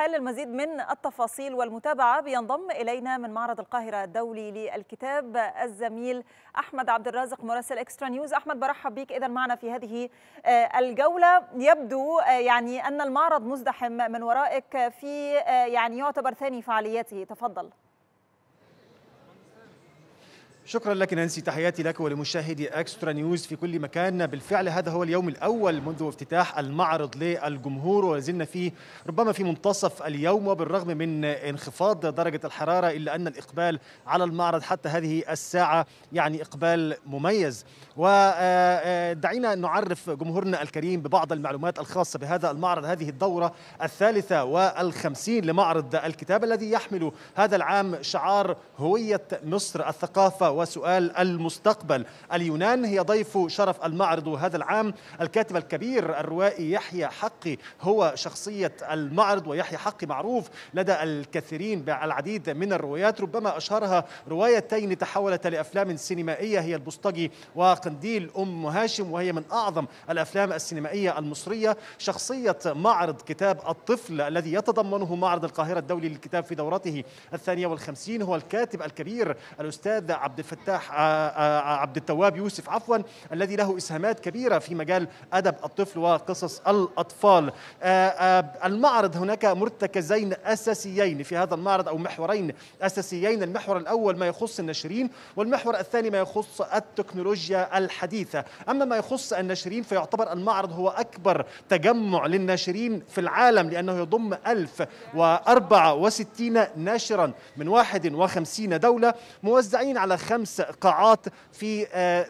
حال المزيد من التفاصيل والمتابعة بينضم إلينا من معرض القاهرة الدولي للكتاب الزميل أحمد عبد الرازق مراسل إكسترا نيوز أحمد برحب بك إذا معنا في هذه آه، الجولة يبدو آه، يعني أن المعرض مزدحم من ورائك في آه، يعني يعتبر ثاني فعالياته تفضل شكرا لك نانسي تحياتي لك ولمشاهدي اكسترا نيوز في كل مكان بالفعل هذا هو اليوم الاول منذ افتتاح المعرض للجمهور ولازلنا فيه ربما في منتصف اليوم وبالرغم من انخفاض درجه الحراره الا ان الاقبال على المعرض حتى هذه الساعه يعني اقبال مميز ودعينا آه، آه، نعرف جمهورنا الكريم ببعض المعلومات الخاصه بهذا المعرض هذه الدوره الثالثه والخمسين لمعرض الكتاب الذي يحمل هذا العام شعار هويه مصر الثقافه وسؤال المستقبل اليونان هي ضيف شرف المعرض هذا العام الكاتب الكبير الروائي يحيى حقي هو شخصية المعرض ويحيى حقي معروف لدى الكثيرين بالعديد من الروايات ربما أشهرها روايتين تحولت لأفلام سينمائية هي البوسطجي وقنديل أم هاشم وهي من أعظم الأفلام السينمائية المصرية شخصية معرض كتاب الطفل الذي يتضمنه معرض القاهرة الدولي للكتاب في دورته الثانية والخمسين هو الكاتب الكبير الأستاذ عبد الفتاح آه، آه، آه، عبد التواب يوسف عفوا الذي له اسهامات كبيره في مجال ادب الطفل وقصص الاطفال المعرض هناك مرتكزين اساسيين في هذا المعرض او محورين اساسيين المحور الاول ما يخص الناشرين والمحور الثاني ما يخص التكنولوجيا الحديثه اما ما يخص الناشرين فيعتبر المعرض هو اكبر تجمع للناشرين في العالم لانه يضم 1064 ناشرا من 51 دوله موزعين على خمس خمس قاعات في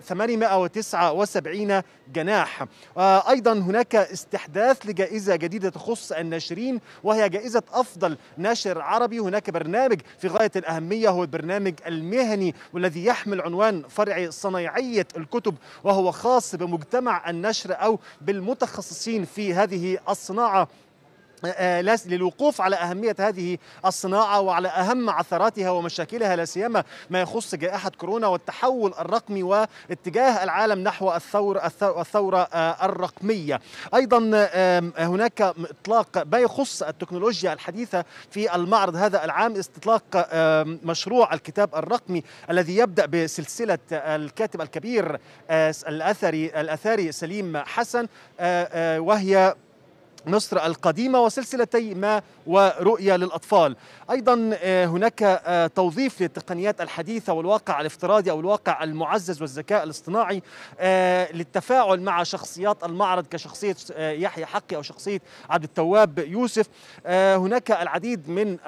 879 آه، جناح آه، أيضا هناك استحداث لجائزة جديدة تخص الناشرين وهي جائزة أفضل ناشر عربي هناك برنامج في غاية الأهمية هو البرنامج المهني والذي يحمل عنوان فرع صنايعية الكتب وهو خاص بمجتمع النشر أو بالمتخصصين في هذه الصناعة آه، للوقوف على أهمية هذه الصناعة وعلى أهم عثراتها ومشاكلها لا سيما ما يخص جائحة كورونا والتحول الرقمي واتجاه العالم نحو الثور الثورة آه، الرقمية أيضا هناك إطلاق ما يخص التكنولوجيا الحديثة في المعرض هذا العام استطلاق مشروع الكتاب الرقمي الذي يبدأ بسلسلة الكاتب الكبير آه، الأثري الأثري سليم حسن وهي مصر القديمة وسلسلتي ما ورؤية للأطفال أيضا آه، هناك آه، توظيف للتقنيات الحديثة والواقع الافتراضي أو الواقع المعزز والذكاء الاصطناعي آه، للتفاعل مع شخصيات المعرض كشخصية يحيى حقي أو شخصية عبد التواب يوسف هناك العديد من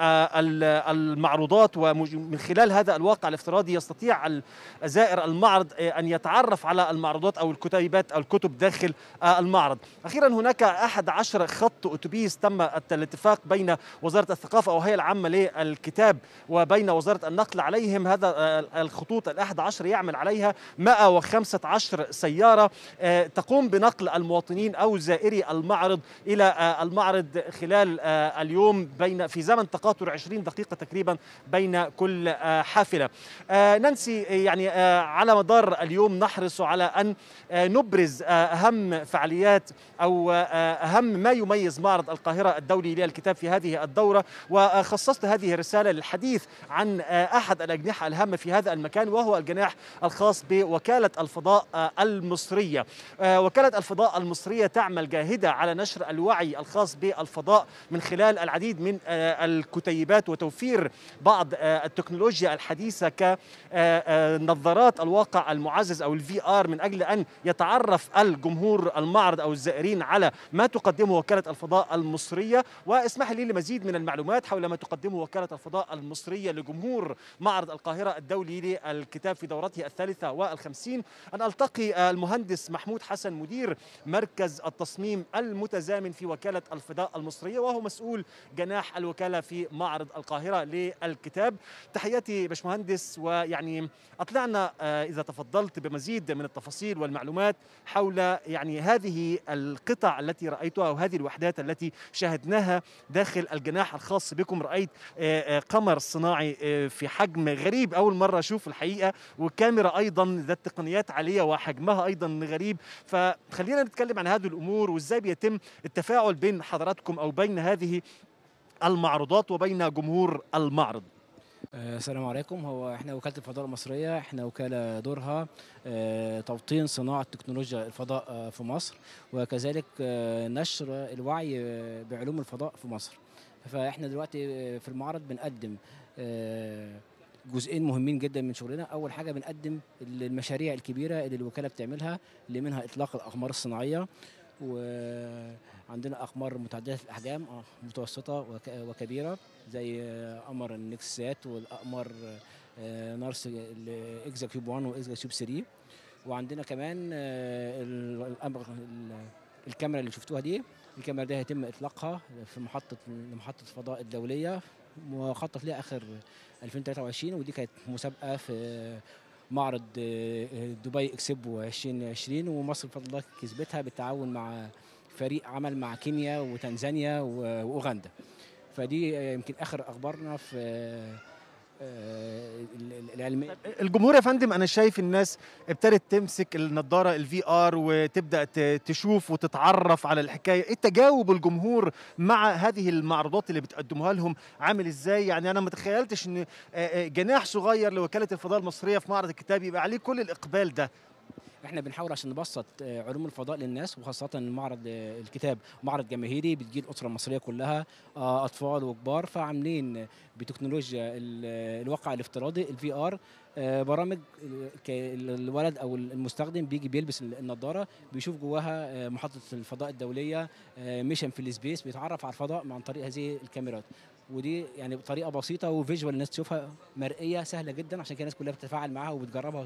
المعروضات ومن خلال هذا الواقع الافتراضي يستطيع زائر المعرض أن يتعرف على المعروضات أو الكتيبات أو الكتب داخل المعرض أخيرا هناك أحد عشر خط أتوبيس تم الاتفاق بين وزارة الثقافة هي العامة للكتاب وبين وزارة النقل عليهم هذا الخطوط الأحد عشر يعمل عليها 115 سيارة آه، تقوم بنقل المواطنين أو زائري المعرض إلى آه، المعرض خلال آه، اليوم بين في زمن تقاطر 20 دقيقة تقريبا بين كل حافلة ننسي يعني على مدار اليوم نحرص على أن نبرز أهم فعاليات أو أهم ما يميز معرض القاهرة الدولي للكتاب في هذه الدورة وخصصت هذه الرسالة للحديث عن آه، أحد الأجنحة الهامة في هذا المكان وهو الجناح الخاص بوكالة الفضاء آه، المصرية آه، وكالة الفضاء المصرية تعمل جاهدة على نشر الوعي الخاص بالفضاء من خلال العديد من الكتيبات وتوفير بعض التكنولوجيا الحديثة كنظارات الواقع المعزز أو الفي آر من أجل أن يتعرف الجمهور المعرض أو الزائرين على ما تقدمه وكالة الفضاء المصرية واسمح لي لمزيد من المعلومات حول ما تقدمه وكالة الفضاء المصرية لجمهور معرض القاهرة الدولي للكتاب في دورته الثالثة والخمسين أن ألتقي المهندس محمود حسن مدير مركز التصميم المتزامن في وكالة الفضاء المصرية وهو مسؤول جناح الوكالة في معرض القاهرة للكتاب تحياتي باشمهندس ويعني أطلعنا آه، إذا تفضلت بمزيد من التفاصيل والمعلومات حول يعني هذه القطع التي رأيتها وهذه هذه الوحدات التي شاهدناها داخل الجناح الخاص بكم رأيت آه، آه، قمر صناعي آه، في حجم غريب أول مرة أشوف الحقيقة وكاميرا أيضا ذات تقنيات عالية وحجمها أيضا غريب فخلينا نتكلم عن هذه الأمور وإزاي بيتم التفاعل بين حضراتكم أو بين هذه المعروضات وبين جمهور المعرض آه، السلام عليكم هو احنا وكاله الفضاء المصريه احنا وكاله دورها آه، توطين صناعه تكنولوجيا الفضاء آه، في مصر وكذلك نشر الوعي بعلوم الفضاء في مصر فاحنا دلوقتي في المعرض بنقدم جزئين مهمين جدا من شغلنا اول حاجه بنقدم المشاريع الكبيره اللي الوكاله بتعملها اللي منها اطلاق الاقمار الصناعيه وعندنا اقمار متعدده الاحجام آه، متوسطه وكبيره زي آه، قمر النكسات والاقمار آه، نارس الاكزا كيوب 1 واكزا كيوب 3 وعندنا كمان الكاميرا اللي شفتوها دي الكاميرا دي هيتم اطلاقها في محطه محطه الفضاء الدوليه مخطط ليها اخر 2023 ودي كانت مسابقه في معرض آه، دبي اكسبو 2020 ومصر بفضل الله كسبتها بالتعاون مع فريق عمل مع كينيا وتنزانيا واوغندا فدي يمكن اخر اخبارنا في آه، آه، العلميه طيب، الجمهور يا فندم انا شايف الناس ابتدت تمسك النضاره الفي ار وتبدا تشوف وتتعرف على الحكايه ايه تجاوب الجمهور مع هذه المعروضات اللي بتقدموها لهم عامل ازاي يعني انا ما تخيلتش ان آه، آه، جناح صغير لوكاله الفضاء المصريه في معرض الكتاب يبقى عليه كل الاقبال ده احنا بنحاول عشان نبسط آه، علوم الفضاء للناس وخاصه معرض آه، الكتاب معرض جماهيري بتجي الاسره المصريه كلها آه، اطفال وكبار فعاملين بتكنولوجيا الواقع الافتراضي الفي ار برامج الولد او المستخدم بيجي بيلبس النظاره بيشوف جواها محطه الفضاء الدوليه ميشن في السبيس بيتعرف على الفضاء عن طريق هذه الكاميرات ودي يعني طريقه بسيطه وفيجوال الناس تشوفها مرئيه سهله جدا عشان كده الناس كلها بتتفاعل معاها وبتجربها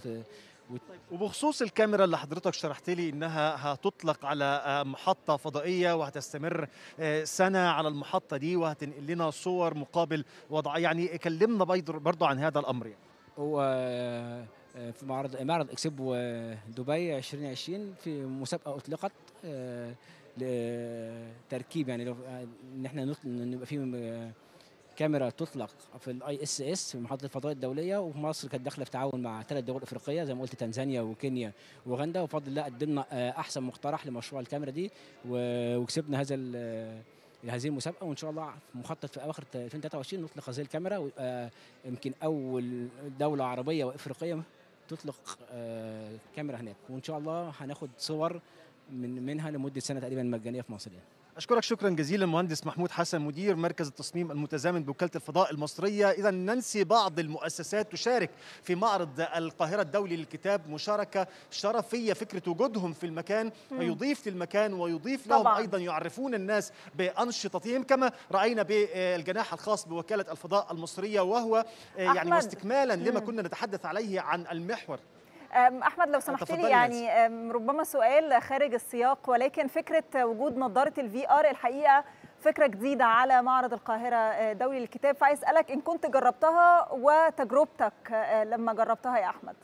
وبخصوص الكاميرا اللي حضرتك شرحت لي انها هتطلق على محطه فضائيه وهتستمر آه، سنه على المحطه دي وهتنقل لنا صور مقابل وضع يعني كلمنا برضه عن هذا الامر يعني. هو آه، في معرض معرض اكسبو دبي 2020 في مسابقه اطلقت آه، لتركيب يعني ان احنا نبقى في كاميرا تطلق في الاي اس اس في محطه الفضاء الدوليه ومصر كانت داخله في تعاون مع ثلاث دول افريقيه زي ما قلت تنزانيا وكينيا واوغندا وبفضل الله قدمنا آه، احسن مقترح لمشروع الكاميرا دي وكسبنا هذا هذه المسابقه وان شاء الله مخطط في اواخر 2023 نطلق هذه الكاميرا ويبقى آه، يمكن اول دوله عربيه وافريقيه تطلق آه، كاميرا هناك وان شاء الله هناخد صور من منها لمده سنه تقريبا مجانيه في مصر يعني. اشكرك شكرا جزيلا المهندس محمود حسن مدير مركز التصميم المتزامن بوكاله الفضاء المصريه اذا ننسي بعض المؤسسات تشارك في معرض القاهره الدولي للكتاب مشاركه شرفيه فكره وجودهم في المكان ويضيف للمكان ويضيف لهم طبعا. ايضا يعرفون الناس بانشطتهم كما راينا بالجناح الخاص بوكاله الفضاء المصريه وهو آه، يعني أحمد. يعني واستكمالا لما كنا نتحدث عليه عن المحور احمد لو سمحت لي يعني ربما سؤال خارج السياق ولكن فكره وجود نظاره الفي ار الحقيقه فكره جديده على معرض القاهره أه، دولي للكتاب فعايز اسالك ان كنت جربتها وتجربتك أه، لما جربتها يا احمد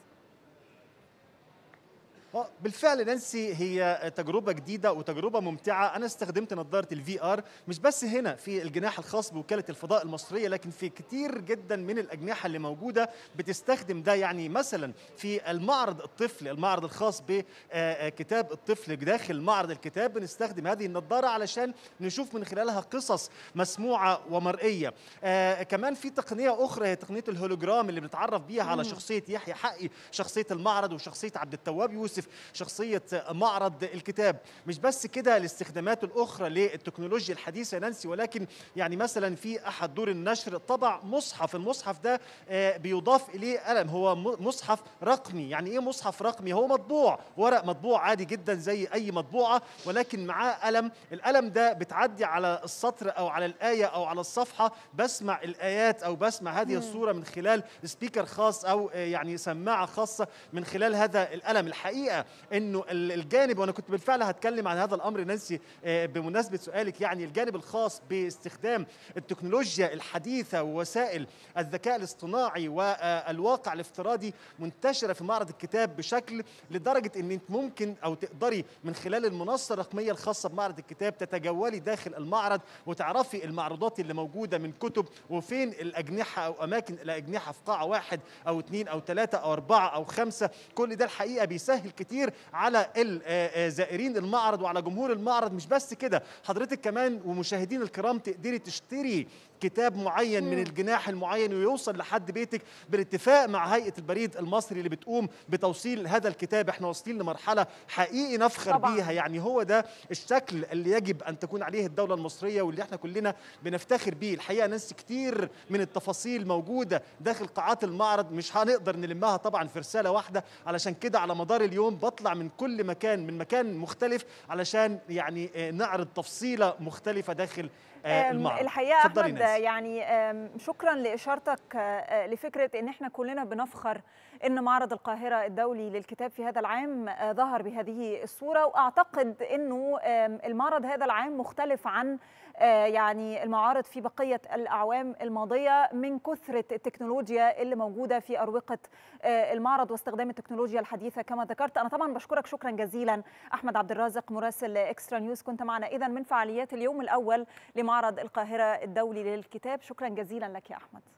أه، بالفعل نانسي هي تجربة جديدة وتجربة ممتعة أنا استخدمت نظارة الفي آر مش بس هنا في الجناح الخاص بوكالة الفضاء المصرية لكن في كتير جدا من الأجنحة اللي موجودة بتستخدم ده يعني مثلا في المعرض الطفل المعرض الخاص بكتاب الطفل داخل معرض الكتاب بنستخدم هذه النظارة علشان نشوف من خلالها قصص مسموعة ومرئية أه، كمان في تقنية أخرى هي تقنية الهولوجرام اللي بنتعرف بيها على شخصية يحيى حقي شخصية المعرض وشخصية عبد التواب يوسف يوسف شخصيه معرض الكتاب مش بس كده الاستخدامات الاخرى للتكنولوجيا الحديثه يا نانسي ولكن يعني مثلا في احد دور النشر طبع مصحف المصحف ده آه، بيضاف اليه قلم هو مصحف رقمي يعني ايه مصحف رقمي هو مطبوع ورق مطبوع عادي جدا زي اي مطبوعه ولكن معاه قلم القلم ده بتعدي على السطر او على الايه او على الصفحه بسمع الايات او بسمع هذه الصوره من خلال سبيكر خاص او آه، يعني سماعه خاصه من خلال هذا القلم الحقيقه الحقيقه انه الجانب وانا كنت بالفعل هتكلم عن هذا الامر نانسي آه، بمناسبه سؤالك يعني الجانب الخاص باستخدام التكنولوجيا الحديثه ووسائل الذكاء الاصطناعي والواقع الافتراضي منتشره في معرض الكتاب بشكل لدرجه ان انت ممكن او تقدري من خلال المنصه الرقميه الخاصه بمعرض الكتاب تتجولي داخل المعرض وتعرفي المعروضات اللي موجوده من كتب وفين الاجنحه او اماكن الاجنحه في قاعه واحد او اثنين او ثلاثه او اربعه او خمسه كل ده الحقيقه بيسهل كتير على الزائرين المعرض وعلى جمهور المعرض مش بس كده حضرتك كمان ومشاهدين الكرام تقدري تشتري كتاب معين من الجناح المعين ويوصل لحد بيتك بالاتفاق مع هيئه البريد المصري اللي بتقوم بتوصيل هذا الكتاب احنا واصلين لمرحله حقيقي نفخر طبعا. بيها يعني هو ده الشكل اللي يجب ان تكون عليه الدوله المصريه واللي احنا كلنا بنفتخر بيه الحقيقه ناس كتير من التفاصيل موجوده داخل قاعات المعرض مش هنقدر نلمها طبعا في رساله واحده علشان كده على مدار اليوم بطلع من كل مكان من مكان مختلف علشان يعني آه، نعرض تفصيله مختلفه داخل آه، المعرض الحقيقه احمد يعني شكرا لاشارتك آه، لفكره ان احنا كلنا بنفخر أن معرض القاهرة الدولي للكتاب في هذا العام آه، ظهر بهذه الصورة وأعتقد أنه المعرض هذا العام مختلف عن آه، يعني المعارض في بقية الأعوام الماضية من كثرة التكنولوجيا اللي موجودة في أروقة آه، المعرض واستخدام التكنولوجيا الحديثة كما ذكرت أنا طبعا بشكرك شكرا جزيلا أحمد عبد الرازق مراسل إكسترا نيوز كنت معنا إذا من فعاليات اليوم الأول لمعرض القاهرة الدولي للكتاب شكرا جزيلا لك يا أحمد